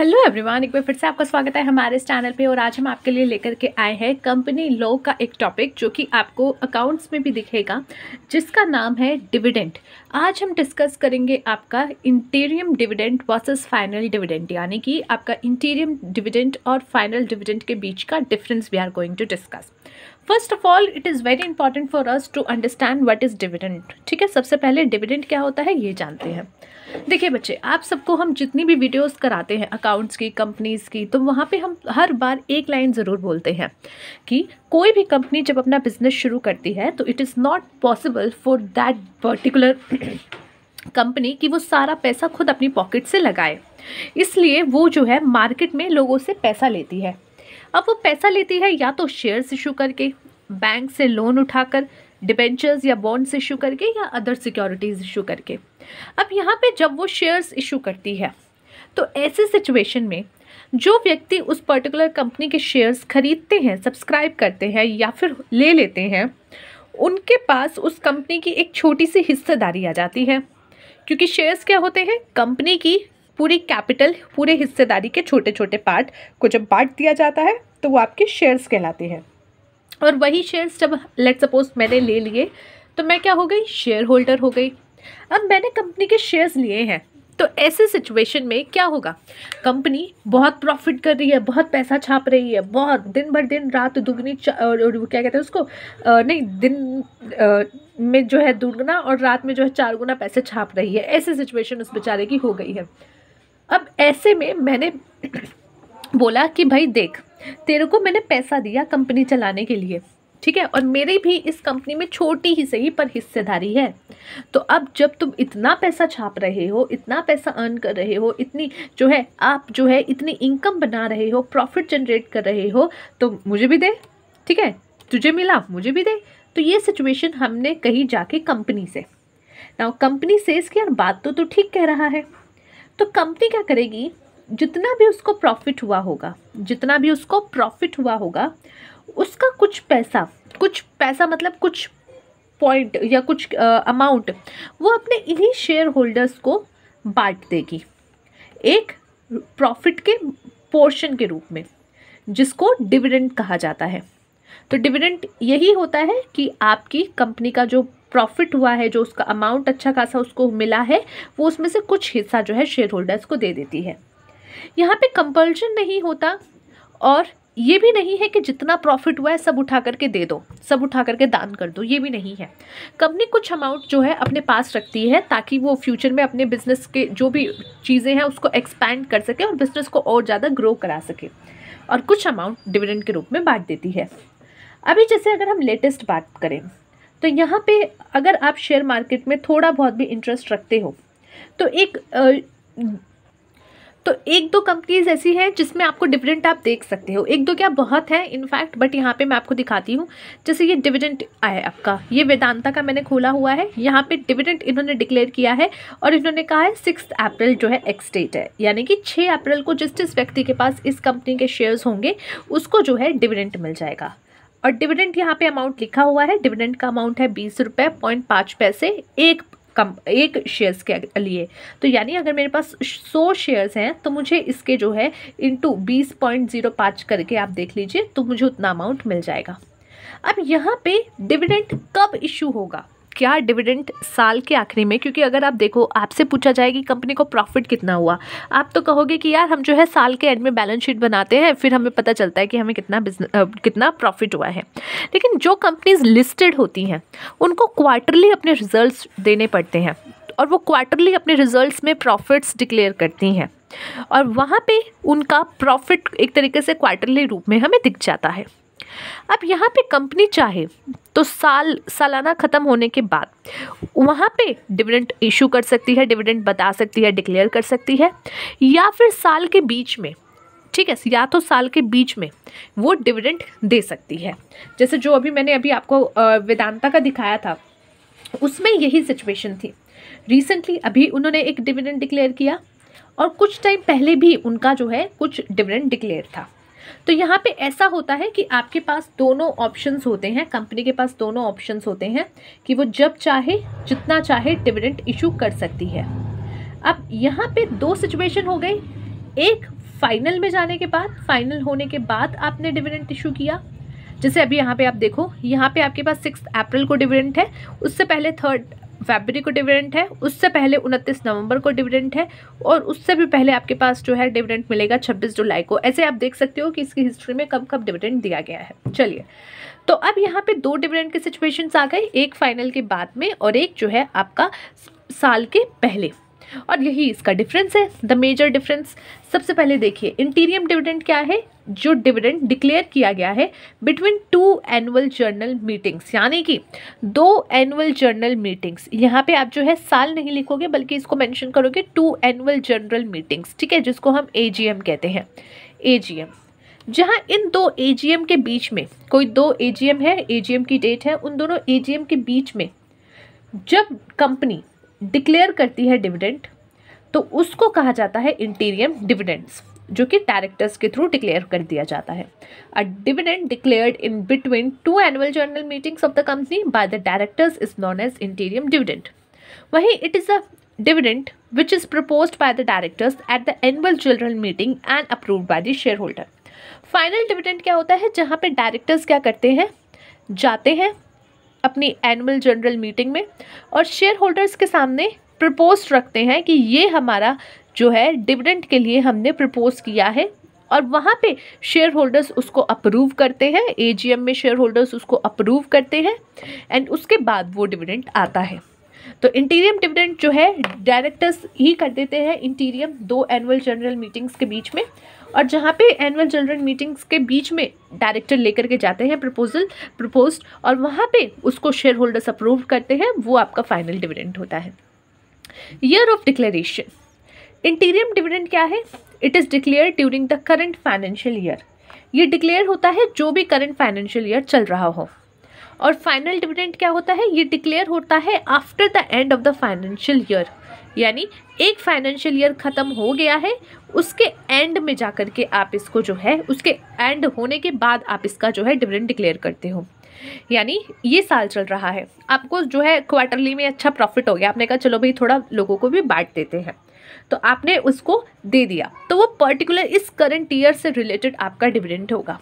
hello everyone एक बार फिर से आपका स्वागत है हमारे इस चैनल पे और आज हम आपके लिए लेकर के आए हैं कंपनी लॉ का एक टॉपिक जो कि आपको अकाउंट्स में भी दिखेगा जिसका नाम है डिविडेंट आज हम डिस्कस करेंगे आपका interim dividend versus final dividend यानी कि आपका इंटीरियम डिविडेंट और फाइनल डिविडेंट के बीच का difference we are going to discuss first of all it is very important for us to understand what is dividend ठीक है सबसे पहले डिविडेंड क्या होता है ये जानते हैं देखिए बच्चे आप सबको हम जितनी भी वीडियोस कराते हैं अकाउंट्स की कंपनीज़ की तो वहाँ पे हम हर बार एक लाइन ज़रूर बोलते हैं कि कोई भी कंपनी जब अपना बिजनेस शुरू करती है तो it is not possible for that particular company कि वो सारा पैसा खुद अपनी पॉकेट से लगाए इसलिए वो जो है मार्केट में लोगों से पैसा लेती है अब वो पैसा लेती है या तो शेयर्स इशू करके बैंक से लोन उठाकर डिबेंचर्स या बॉन्ड्स इशू करके या अदर सिक्योरिटीज़ इशू करके अब यहाँ पे जब वो शेयर्स इशू करती है तो ऐसे सिचुएशन में जो व्यक्ति उस पर्टिकुलर कंपनी के शेयर्स खरीदते हैं सब्सक्राइब करते हैं या फिर ले लेते हैं उनके पास उस कंपनी की एक छोटी सी हिस्सेदारी आ जाती है क्योंकि शेयर्स क्या होते हैं कंपनी की पूरी कैपिटल पूरे हिस्सेदारी के छोटे छोटे पार्ट को जब बांट दिया जाता है तो वो आपके शेयर्स कहलाते हैं और वही शेयर्स जब लेट सपोज मैंने ले लिए तो मैं क्या हो गई शेयर होल्डर हो गई अब मैंने कंपनी के शेयर्स लिए हैं तो ऐसे सिचुएशन में क्या होगा कंपनी बहुत प्रॉफिट कर रही है बहुत पैसा छाप रही है बहुत दिन भर दिन रात दुगनी और क्या कहते हैं उसको आ, नहीं दिन आ, में जो है दुगना और रात में जो है चार गुना पैसे छाप रही है ऐसी सिचुएशन उस बेचारे की हो गई है अब ऐसे में मैंने बोला कि भाई देख तेरे को मैंने पैसा दिया कंपनी चलाने के लिए ठीक है और मेरी भी इस कंपनी में छोटी ही सही पर हिस्सेदारी है तो अब जब तुम इतना पैसा छाप रहे हो इतना पैसा अर्न कर रहे हो इतनी जो है आप जो है इतनी इनकम बना रहे हो प्रॉफिट जनरेट कर रहे हो तो मुझे भी दे ठीक है तुझे मिला मुझे भी दे तो ये सिचुएशन हमने कहीं जाके कंपनी से ना कंपनी से इसकी यार बात तो ठीक ठीक कह रहा है तो कंपनी क्या करेगी जितना भी उसको प्रॉफिट हुआ होगा जितना भी उसको प्रॉफिट हुआ होगा उसका कुछ पैसा कुछ पैसा मतलब कुछ पॉइंट या कुछ अमाउंट वो अपने इन्हीं शेयर होल्डर्स को बांट देगी एक प्रॉफिट के पोर्शन के रूप में जिसको डिविडेंड कहा जाता है तो डिविडेंड यही होता है कि आपकी कंपनी का जो प्रॉफिट हुआ है जो उसका अमाउंट अच्छा खासा उसको मिला है वो उसमें से कुछ हिस्सा जो है शेयर होल्डर्स को दे देती है यहाँ पे कंपल्शन नहीं होता और ये भी नहीं है कि जितना प्रॉफिट हुआ है सब उठा करके दे दो सब उठा करके दान कर दो ये भी नहीं है कंपनी कुछ अमाउंट जो है अपने पास रखती है ताकि वो फ्यूचर में अपने बिजनेस के जो भी चीज़ें हैं उसको एक्सपैंड कर सके और बिजनेस को और ज़्यादा ग्रो करा सके और कुछ अमाउंट डिविडेंड के रूप में बांट देती है अभी जैसे अगर हम लेटेस्ट बात करें तो यहाँ पे अगर आप शेयर मार्केट में थोड़ा बहुत भी इंटरेस्ट रखते हो तो एक तो एक दो कंपनीज ऐसी हैं जिसमें आपको डिविडेंट आप देख सकते हो एक दो क्या बहुत है इनफैक्ट बट यहाँ पे मैं आपको दिखाती हूँ जैसे ये डिविडेंट आया आपका ये वेदांता का मैंने खोला हुआ है यहाँ पे डिविडेंट इन्होंने डिक्लेयर किया है और इन्होंने कहा है सिक्स अप्रैल जो है एक्स डेट है यानी कि छः अप्रैल को जिस जिस व्यक्ति के पास इस कंपनी के शेयर्स होंगे उसको जो है डिविडेंट मिल जाएगा और डिविडेंड यहाँ पे अमाउंट लिखा हुआ है डिविडेंड का अमाउंट है बीस रुपये पॉइंट पाँच पैसे एक कम एक शेयर्स के लिए तो यानी अगर मेरे पास सौ शेयर्स हैं तो मुझे इसके जो है इंटू बीस पॉइंट ज़ीरो पाँच करके आप देख लीजिए तो मुझे उतना अमाउंट मिल जाएगा अब यहाँ पे डिविडेंड कब इशू होगा क्या डिविडेंड साल के आखिरी में क्योंकि अगर आप देखो आपसे पूछा जाए कि कंपनी को प्रॉफिट कितना हुआ आप तो कहोगे कि यार हम जो है साल के एंड में बैलेंस शीट बनाते हैं फिर हमें पता चलता है कि हमें कितना बिजनेस कितना प्रॉफिट हुआ है लेकिन जो कंपनीज लिस्टेड होती हैं उनको क्वार्टरली अपने रिज़ल्ट देने पड़ते हैं और वो क्वार्टरली अपने रिज़ल्ट में प्रॉफिट्स डिक्लेयर करती हैं और वहाँ पे उनका प्रॉफिट एक तरीके से क्वार्टरली रूप में हमें दिख जाता है अब यहाँ पे कंपनी चाहे तो साल सालाना ख़त्म होने के बाद वहाँ पे डिविडेंड इशू कर सकती है डिविडेंड बता सकती है डिक्लेयर कर सकती है या फिर साल के बीच में ठीक है या तो साल के बीच में वो डिविडेंड दे सकती है जैसे जो अभी मैंने अभी आपको वेदांता का दिखाया था उसमें यही सिचुएशन थी रिसेंटली अभी उन्होंने एक डिविडेंड डिक्लेयर किया और कुछ टाइम पहले भी उनका जो है कुछ डिविडेंड डिक्लेयर था तो यहाँ पे ऐसा होता है कि आपके पास दोनों ऑप्शंस होते हैं कंपनी के पास दोनों ऑप्शंस होते हैं कि वो जब चाहे जितना चाहे डिविडेंट इशू कर सकती है अब यहाँ पे दो सिचुएशन हो गई एक फाइनल में जाने के बाद फाइनल होने के बाद आपने डिविडेंट इशू किया जैसे अभी यहाँ पे आप देखो यहाँ पे आपके पास सिक्स अप्रैल को डिविडेंट है उससे पहले थर्ड फेबरी को डिविडेंट है उससे पहले उनतीस नवंबर को डिविडेंट है और उससे भी पहले आपके पास जो है डिविडेंट मिलेगा छब्बीस जुलाई को ऐसे आप देख सकते हो कि इसकी हिस्ट्री में कब कब डिविडेंट दिया गया है चलिए तो अब यहाँ पे दो डिविडेंट के सिचुएशंस आ गए एक फाइनल के बाद में और एक जो है आपका साल के पहले और यही इसका डिफरेंस है द मेजर डिफरेंस सबसे पहले देखिए इंटीरियम डिविडेंड क्या है जो डिविडेंड डिक्लेयर किया गया है between two annual general meetings यानी कि दो एनुअल जर्नल मीटिंग्स यहाँ पे आप जो है साल नहीं लिखोगे बल्कि इसको मैंशन करोगे टू एनुअल जर्नल मीटिंग्स ठीक है जिसको हम ए कहते हैं ए जहाँ इन दो ए के बीच में कोई दो ए है ए की डेट है उन दोनों एजीएम के बीच में जब कंपनी डिक्लेयर करती है डिविडेंड तो उसको कहा जाता है इंटीरियम डिविडेंड्स जो कि डायरेक्टर्स के थ्रू डिक्लेयर कर दिया जाता है a dividend declared in between two annual general meetings of the company by the directors is known as interim dividend वहीं it is a dividend which is propose by the directors at the annual general meeting and approve by the shareholder final dividend क्या होता है जहाँ पे directors क्या करते हैं जाते हैं अपनी एनुअल जनरल मीटिंग में और शेयर होल्डर्स के सामने प्रपोज रखते हैं कि ये हमारा जो है डिविडेंड के लिए हमने प्रपोज किया है और वहाँ पे शेयर होल्डर्स उसको अप्रूव करते हैं एजीएम में शेयर होल्डर्स उसको अप्रूव करते हैं एंड उसके बाद वो डिविडेंड आता है तो इंटीरियम डिविडेंड जो है डायरेक्टर्स ही कर देते हैं इंटीरियम दो एनुअल जनरल मीटिंग्स के बीच में और जहाँ पे एनुअल जनरल मीटिंग्स के बीच में डायरेक्टर लेकर के जाते हैं प्रपोजल प्रपोज और वहाँ पे उसको शेयर होल्डर्स अप्रूव करते हैं वो आपका फाइनल डिविडेंड होता है year of declaration interim dividend क्या है it is declare during the current financial year ये डिक्लेयर होता है जो भी करंट फाइनेंशियल ईयर चल रहा हो और फाइनल डिविडेंड क्या होता है ये डिक्लेयर होता है after the end of the financial year यानी एक फाइनेंशियल ईयर ख़त्म हो गया है उसके एंड में जा कर के आप इसको जो है उसके एंड होने के बाद आप इसका जो है डिविडेंड डिक्लेयर करते हो यानी ये साल चल रहा है आपको जो है क्वार्टरली में अच्छा प्रॉफिट हो गया आपने कहा चलो भाई थोड़ा लोगों को भी बांट देते हैं तो आपने उसको दे दिया तो वो पर्टिकुलर इस करंट ईयर से रिलेटेड आपका डिविडेंड होगा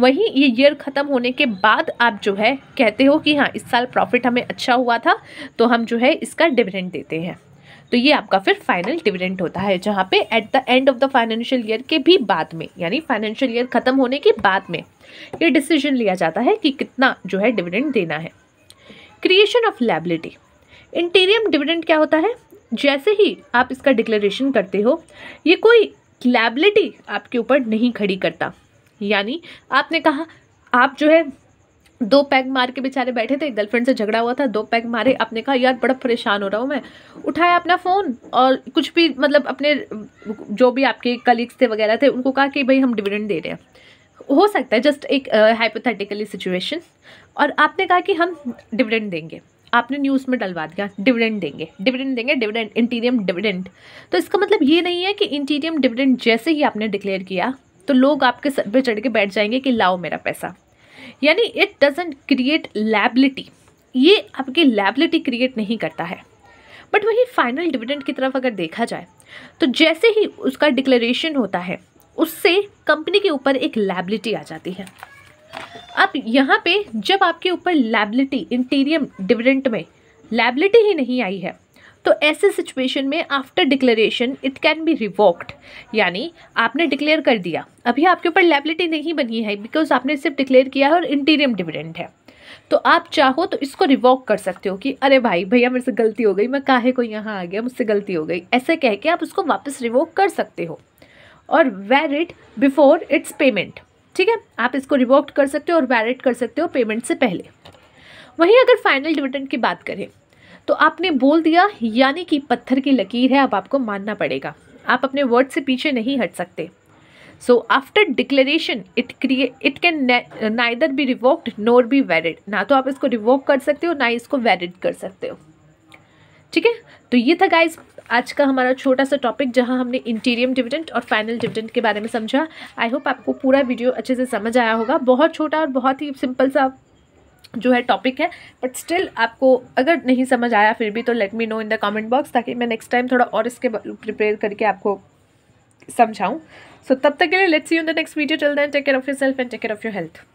वहीं ये ईयर ख़त्म होने के बाद आप जो है कहते हो कि हाँ इस साल प्रॉफिट हमें अच्छा हुआ था तो हम जो है इसका डिविडेंड देते हैं तो ये आपका फिर फाइनल डिविडेंड होता है जहाँ पे at the end of the financial year के भी बाद में यानी फाइनेंशियल ईयर ख़त्म होने के बाद में ये डिसीजन लिया जाता है कि कितना जो है डिविडेंड देना है creation of liability interim dividend क्या होता है जैसे ही आप इसका डिक्लेरेशन करते हो ये कोई लाइबिलिटी आपके ऊपर नहीं खड़ी करता यानी आपने कहा आप जो है दो पैग मार के बेचारे बैठे थे गर्लफ्रेंड से झगड़ा हुआ था दो पैग मारे आपने कहा यार बड़ा परेशान हो रहा हूँ मैं उठाया अपना फ़ोन और कुछ भी मतलब अपने जो भी आपके कलीग्स थे वगैरह थे उनको कहा कि भाई हम डिविडेंड दे रहे हैं हो सकता है जस्ट एक हाइपोथेटिकली uh, सिचुएशन और आपने कहा कि हम डिविडेंड देंगे आपने न्यूज़ में डलवा दिया डिविडेंड देंगे डिविडेंड देंगे डिविडेंड इंटीरियम डिविडेंड तो इसका मतलब ये नहीं है कि इंटीरियम डिविडेंड जैसे ही आपने डिक्लेयर किया तो लोग आपके सर पर चढ़ के बैठ जाएंगे कि लाओ मेरा पैसा यानी इट डजेंट क्रिएट लैबिलिटी ये आपकी लैबिलिटी क्रिएट नहीं करता है बट वही फाइनल डिविडेंड की तरफ अगर देखा जाए तो जैसे ही उसका डिक्लेरेशन होता है उससे कंपनी के ऊपर एक लैबिलिटी आ जाती है अब यहाँ पे जब आपके ऊपर लैबिलिटी इंटीरियम डिविडेंट में लैबिलिटी ही नहीं आई है तो ऐसे सिचुएशन में after declaration it can be revoked यानी आपने डिक्लेयर कर दिया अभी आपके ऊपर लेबिलिटी नहीं बनी है बिकॉज आपने सिर्फ डिक्लेयर किया है और इंटीरियम डिविडेंड है तो आप चाहो तो इसको रिवॉक कर सकते हो कि अरे भाई भैया मेरे से गलती हो गई मैं काहे को यहाँ आ गया मुझसे गलती हो गई ऐसे कह के आप उसको वापस रिवॉक कर सकते हो और इट बिफोर इट्स पेमेंट ठीक है आप इसको रिवॉक कर सकते हो और वैरिड कर सकते हो पेमेंट से पहले वहीं अगर फाइनल डिविडेंड की बात करें तो आपने बोल दिया यानी कि पत्थर की लकीर है अब आपको मानना पड़ेगा आप अपने वर्ड से पीछे नहीं हट सकते so after declaration it create it can neither be revoked nor be valid ना तो आप इसको रिवोक कर सकते हो ना इसको वैलिड कर सकते हो ठीक है तो ये था गाइज आज का हमारा छोटा सा टॉपिक जहां हमने इंटीरियम डिविडेंट और फाइनल डिविडेंट के बारे में समझा आई होप आपको पूरा वीडियो अच्छे से समझ आया होगा बहुत छोटा और बहुत ही सिंपल सा जो है टॉपिक है बट स्टिल आपको अगर नहीं समझ आया फिर भी तो let me know in the comment box ताकि मैं नेक्स्ट टाइम थोड़ा और इसके प्रिपेयर करके आपको समझाऊँ सो so, तब तक के लिए let's see in the next video till then take care of yourself and take care of your health